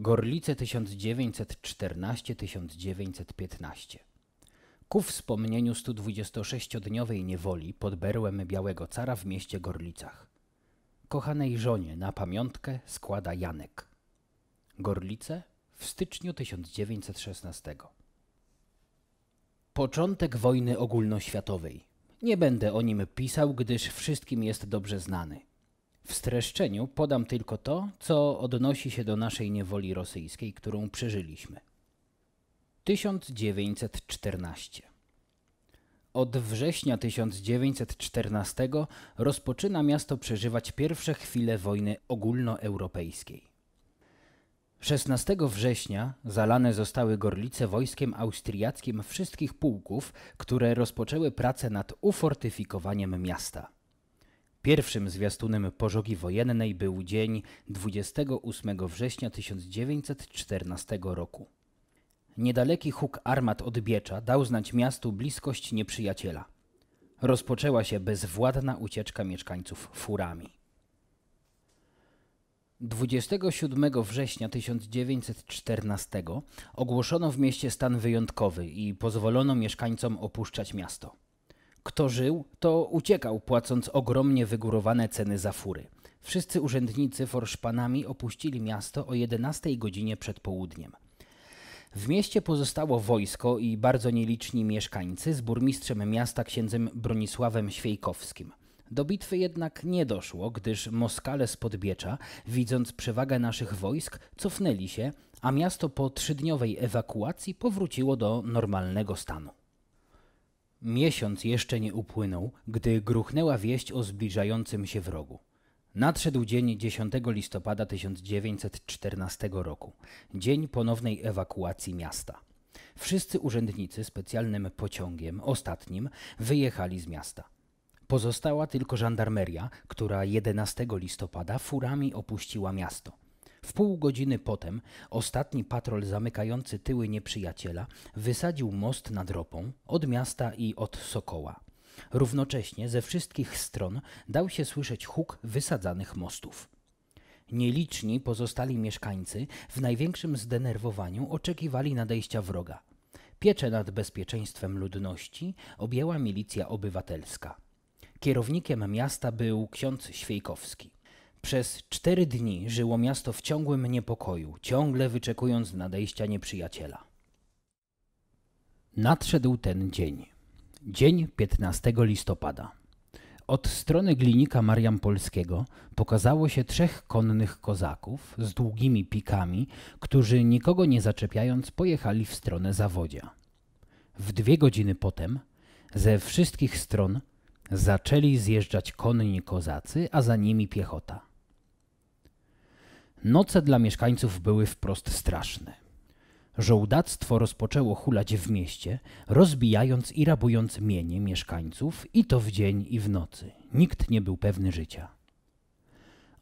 Gorlice 1914-1915. Ku wspomnieniu 126-dniowej niewoli pod berłem Białego Cara w mieście Gorlicach. Kochanej żonie na pamiątkę składa Janek. Gorlice w styczniu 1916. Początek wojny ogólnoświatowej. Nie będę o nim pisał, gdyż wszystkim jest dobrze znany. W streszczeniu podam tylko to, co odnosi się do naszej niewoli rosyjskiej, którą przeżyliśmy. 1914 Od września 1914 rozpoczyna miasto przeżywać pierwsze chwile wojny ogólnoeuropejskiej. 16 września zalane zostały Gorlice wojskiem austriackim wszystkich pułków, które rozpoczęły pracę nad ufortyfikowaniem miasta. Pierwszym zwiastunem pożogi wojennej był dzień 28 września 1914 roku. Niedaleki huk armat odbiecza dał znać miastu bliskość nieprzyjaciela. Rozpoczęła się bezwładna ucieczka mieszkańców furami. 27 września 1914 ogłoszono w mieście stan wyjątkowy i pozwolono mieszkańcom opuszczać miasto. Kto żył, to uciekał, płacąc ogromnie wygórowane ceny za fury. Wszyscy urzędnicy forszpanami opuścili miasto o 11 godzinie przed południem. W mieście pozostało wojsko i bardzo nieliczni mieszkańcy z burmistrzem miasta księdzem Bronisławem Świejkowskim. Do bitwy jednak nie doszło, gdyż Moskale z Podbiecza, widząc przewagę naszych wojsk, cofnęli się, a miasto po trzydniowej ewakuacji powróciło do normalnego stanu. Miesiąc jeszcze nie upłynął, gdy gruchnęła wieść o zbliżającym się wrogu. Nadszedł dzień 10 listopada 1914 roku, dzień ponownej ewakuacji miasta. Wszyscy urzędnicy specjalnym pociągiem, ostatnim, wyjechali z miasta. Pozostała tylko żandarmeria, która 11 listopada furami opuściła miasto. W pół godziny potem ostatni patrol zamykający tyły nieprzyjaciela wysadził most nad ropą od miasta i od Sokoła. Równocześnie ze wszystkich stron dał się słyszeć huk wysadzanych mostów. Nieliczni pozostali mieszkańcy w największym zdenerwowaniu oczekiwali nadejścia wroga. Piecze nad bezpieczeństwem ludności objęła milicja obywatelska. Kierownikiem miasta był ksiądz Świejkowski. Przez cztery dni żyło miasto w ciągłym niepokoju, ciągle wyczekując nadejścia nieprzyjaciela. Nadszedł ten dzień. Dzień 15 listopada. Od strony glinika Mariampolskiego pokazało się trzech konnych kozaków z długimi pikami, którzy nikogo nie zaczepiając pojechali w stronę zawodzia. W dwie godziny potem ze wszystkich stron zaczęli zjeżdżać konni kozacy, a za nimi piechota. Noce dla mieszkańców były wprost straszne. Żołdactwo rozpoczęło hulać w mieście, rozbijając i rabując mienie mieszkańców i to w dzień i w nocy. Nikt nie był pewny życia.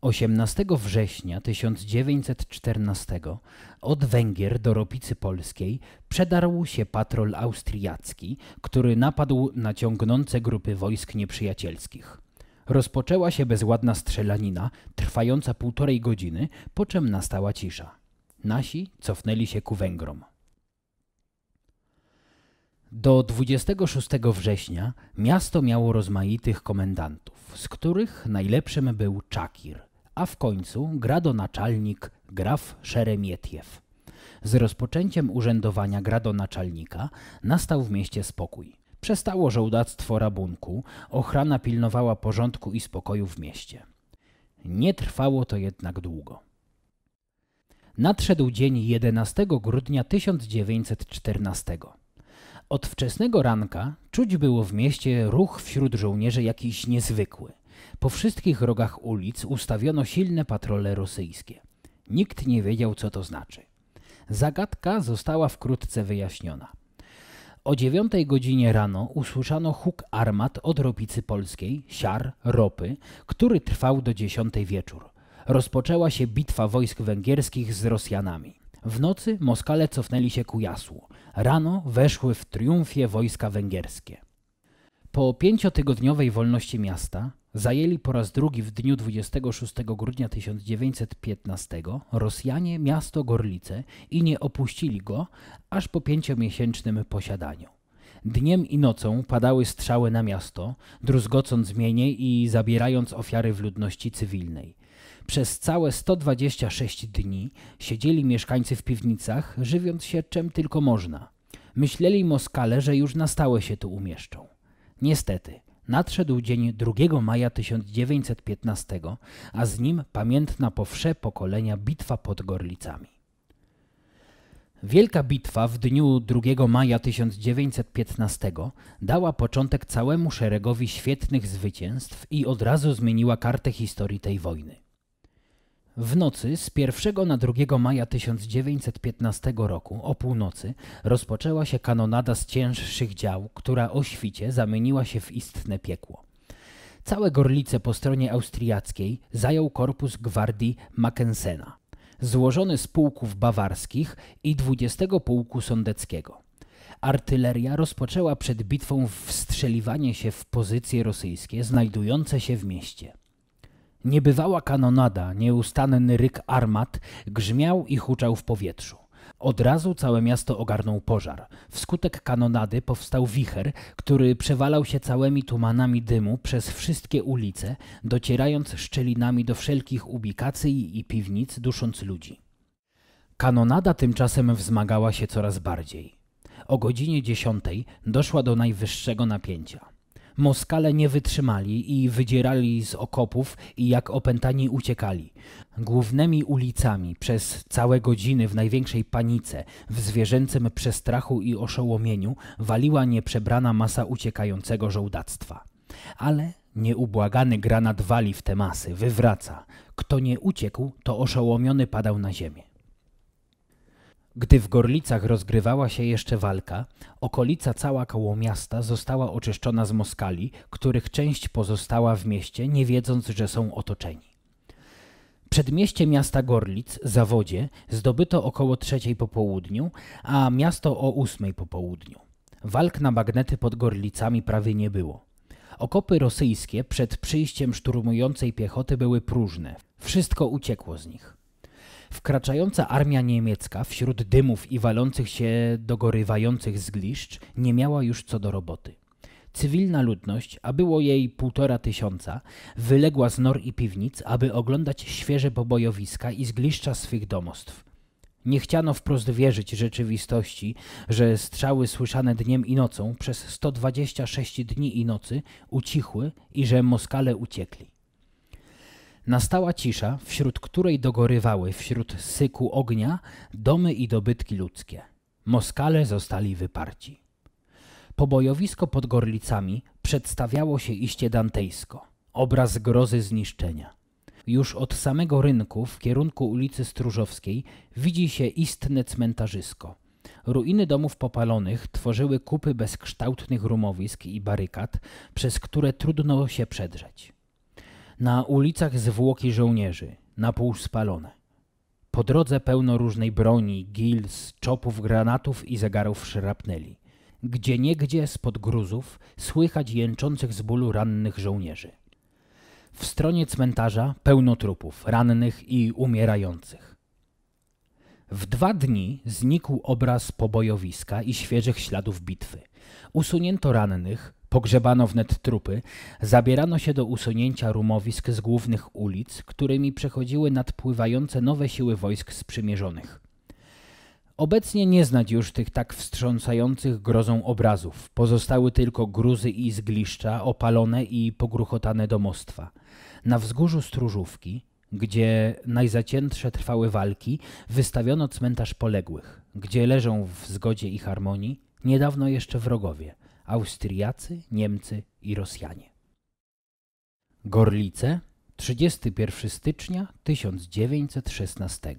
18 września 1914 od Węgier do Ropicy Polskiej przedarł się patrol austriacki, który napadł na ciągnące grupy wojsk nieprzyjacielskich. Rozpoczęła się bezładna strzelanina, trwająca półtorej godziny, po czym nastała cisza. Nasi cofnęli się ku Węgrom. Do 26 września miasto miało rozmaitych komendantów, z których najlepszym był Czakir, a w końcu gradonaczalnik graf Szeremietiew. Z rozpoczęciem urzędowania gradonaczalnika nastał w mieście spokój. Przestało żołdactwo rabunku, ochrana pilnowała porządku i spokoju w mieście. Nie trwało to jednak długo. Nadszedł dzień 11 grudnia 1914. Od wczesnego ranka czuć było w mieście ruch wśród żołnierzy jakiś niezwykły. Po wszystkich rogach ulic ustawiono silne patrole rosyjskie. Nikt nie wiedział, co to znaczy. Zagadka została wkrótce wyjaśniona. O dziewiątej godzinie rano usłyszano huk armat od ropicy polskiej, siar, ropy, który trwał do dziesiątej wieczór. Rozpoczęła się bitwa wojsk węgierskich z Rosjanami. W nocy Moskale cofnęli się ku Jasłu. Rano weszły w triumfie wojska węgierskie. Po pięciotygodniowej wolności miasta zajęli po raz drugi w dniu 26 grudnia 1915 Rosjanie miasto Gorlice i nie opuścili go aż po pięciomiesięcznym posiadaniu. Dniem i nocą padały strzały na miasto, druzgocąc mienie i zabierając ofiary w ludności cywilnej. Przez całe 126 dni siedzieli mieszkańcy w piwnicach, żywiąc się czym tylko można. Myśleli Moskale, że już na stałe się tu umieszczą. Niestety, nadszedł dzień 2 maja 1915, a z nim pamiętna po wsze pokolenia bitwa pod Gorlicami. Wielka bitwa w dniu 2 maja 1915 dała początek całemu szeregowi świetnych zwycięstw i od razu zmieniła kartę historii tej wojny. W nocy z 1 na 2 maja 1915 roku o północy rozpoczęła się kanonada z cięższych dział, która o świcie zamieniła się w istne piekło. Całe Gorlice po stronie austriackiej zajął korpus gwardii Mackensena, złożony z pułków bawarskich i 20 pułku sądeckiego. Artyleria rozpoczęła przed bitwą wstrzeliwanie się w pozycje rosyjskie znajdujące się w mieście. Niebywała kanonada, nieustanny ryk armat grzmiał i huczał w powietrzu. Od razu całe miasto ogarnął pożar. Wskutek kanonady powstał wicher, który przewalał się całymi tumanami dymu przez wszystkie ulice, docierając szczelinami do wszelkich ubikacji i piwnic, dusząc ludzi. Kanonada tymczasem wzmagała się coraz bardziej. O godzinie dziesiątej doszła do najwyższego napięcia. Moskale nie wytrzymali i wydzierali z okopów i jak opętani uciekali. Głównymi ulicami przez całe godziny w największej panice, w zwierzęcym przestrachu i oszołomieniu waliła nieprzebrana masa uciekającego żołdactwa. Ale nieubłagany granat wali w te masy, wywraca. Kto nie uciekł, to oszołomiony padał na ziemię. Gdy w Gorlicach rozgrywała się jeszcze walka, okolica cała koło miasta została oczyszczona z Moskali, których część pozostała w mieście, nie wiedząc, że są otoczeni. Przedmieście miasta Gorlic, Zawodzie, zdobyto około trzeciej po południu, a miasto o ósmej po południu. Walk na bagnety pod Gorlicami prawie nie było. Okopy rosyjskie przed przyjściem szturmującej piechoty były próżne. Wszystko uciekło z nich. Wkraczająca armia niemiecka wśród dymów i walących się dogorywających zgliszcz nie miała już co do roboty. Cywilna ludność, a było jej półtora tysiąca, wyległa z nor i piwnic, aby oglądać świeże pobojowiska i zgliszcza swych domostw. Nie chciano wprost wierzyć rzeczywistości, że strzały słyszane dniem i nocą przez 126 dni i nocy ucichły i że Moskale uciekli. Nastała cisza, wśród której dogorywały wśród syku ognia domy i dobytki ludzkie. Moskale zostali wyparci. Pobojowisko pod Gorlicami przedstawiało się iście dantejsko. Obraz grozy zniszczenia. Już od samego rynku w kierunku ulicy Stróżowskiej widzi się istne cmentarzysko. Ruiny domów popalonych tworzyły kupy bezkształtnych rumowisk i barykad, przez które trudno się przedrzeć. Na ulicach zwłoki żołnierzy, na pół spalone. Po drodze pełno różnej broni, gils, czopów, granatów i zegarów szrapneli. Gdzie niegdzie spod gruzów słychać jęczących z bólu rannych żołnierzy. W stronie cmentarza pełno trupów, rannych i umierających. W dwa dni znikł obraz pobojowiska i świeżych śladów bitwy. Usunięto rannych, Pogrzebano wnet trupy, zabierano się do usunięcia rumowisk z głównych ulic, którymi przechodziły nadpływające nowe siły wojsk sprzymierzonych. Obecnie nie znać już tych tak wstrząsających grozą obrazów. Pozostały tylko gruzy i zgliszcza, opalone i pogruchotane domostwa. Na wzgórzu Stróżówki, gdzie najzaciętsze trwały walki, wystawiono cmentarz poległych, gdzie leżą w zgodzie i harmonii niedawno jeszcze wrogowie – Austriacy, Niemcy i Rosjanie. Gorlice 31 stycznia 1916